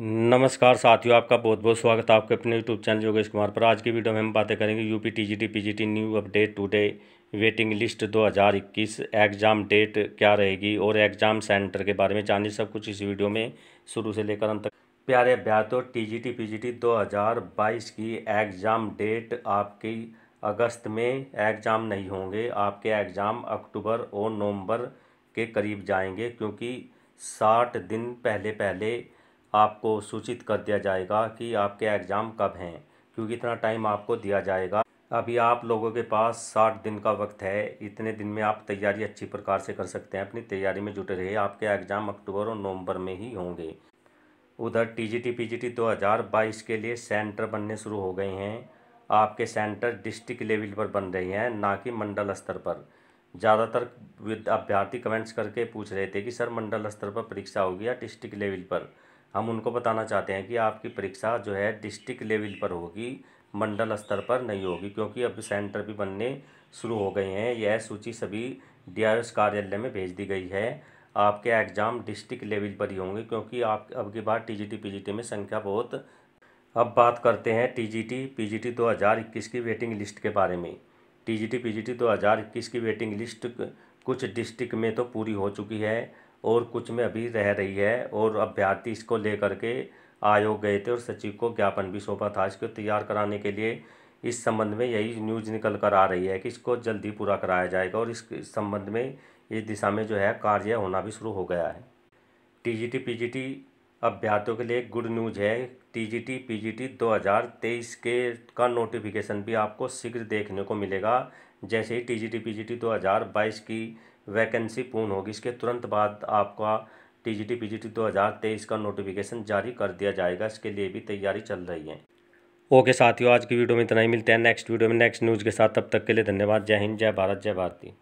नमस्कार साथियों आपका बहुत बहुत स्वागत है आपके अपने यूट्यूब चैनल योगेश कुमार पर आज की वीडियो में हम बातें करेंगे UP TGT PGT new update today waiting list 2021 exam date क्या रहेगी और एग्ज़ाम सेंटर के बारे में जानिए सब कुछ इस वीडियो में शुरू से लेकर अंत तक प्यारे टी टीजीटी -टी, 2022 की एग्ज़ाम डेट आपकी अगस्त में एग्ज़ाम नहीं होंगे आपके एग्ज़ाम अक्टूबर और नवम्बर के करीब जाएंगे क्योंकि साठ दिन पहले पहले आपको सूचित कर दिया जाएगा कि आपके एग्ज़ाम कब हैं क्योंकि इतना टाइम आपको दिया जाएगा अभी आप लोगों के पास साठ दिन का वक्त है इतने दिन में आप तैयारी अच्छी प्रकार से कर सकते हैं अपनी तैयारी में जुटे रहे आपके एग्ज़ाम अक्टूबर और नवंबर में ही होंगे उधर टीजीटी पीजीटी 2022 के लिए सेंटर बनने शुरू हो गए हैं आपके सेंटर डिस्ट्रिक्ट लेवल पर बन रहे हैं ना कि मंडल स्तर पर ज़्यादातर अभ्यर्थी कमेंट्स करके पूछ रहे थे कि सर मंडल स्तर पर परीक्षा होगी या डिस्ट्रिक्ट लेवल पर हम उनको बताना चाहते हैं कि आपकी परीक्षा जो है डिस्ट्रिक्ट लेवल पर होगी मंडल स्तर पर नहीं होगी क्योंकि अब सेंटर भी बनने शुरू हो गए हैं यह सूची सभी डी कार्यालय में भेज दी गई है आपके एग्ज़ाम डिस्ट्रिक्ट लेवल पर ही होंगे क्योंकि आप अब की बार टी जी में संख्या बहुत अब बात करते हैं T T T G G P दो हज़ार इक्कीस की वेटिंग लिस्ट के बारे में T T T G G P दो हज़ार इक्कीस की वेटिंग लिस्ट कुछ डिस्ट्रिक्ट में तो पूरी हो चुकी है और कुछ में अभी रह रही है और अभ्यर्थी इसको लेकर के आयोग गए थे और सचिव को ज्ञापन भी सौंपा था इसको तैयार कराने के लिए इस संबंध में यही न्यूज निकल कर आ रही है कि इसको जल्दी पूरा कराया जाएगा और इस संबंध में इस दिशा में जो है कार्य होना भी शुरू हो गया है T T G P G T अभ्यर्थियों के लिए गुड न्यूज है T T T G G P दो हज़ार तेईस के का नोटिफिकेशन भी आपको शीघ्र देखने को मिलेगा जैसे ही T T T G G P दो हजार बाईस की वैकेंसी पूर्ण होगी इसके तुरंत बाद आपका दो हज़ार तेईस का नोटिफिकेशन जारी कर दिया जाएगा इसके लिए भी तैयारी चल रही है ओके साथियों आज की वीडियो में इतना ही मिलते हैं नेक्स्ट वीडियो में नेक्स्ट न्यूज़ के साथ तब तक के लिए धन्यवाद जय हिंद जय भारत जय भारती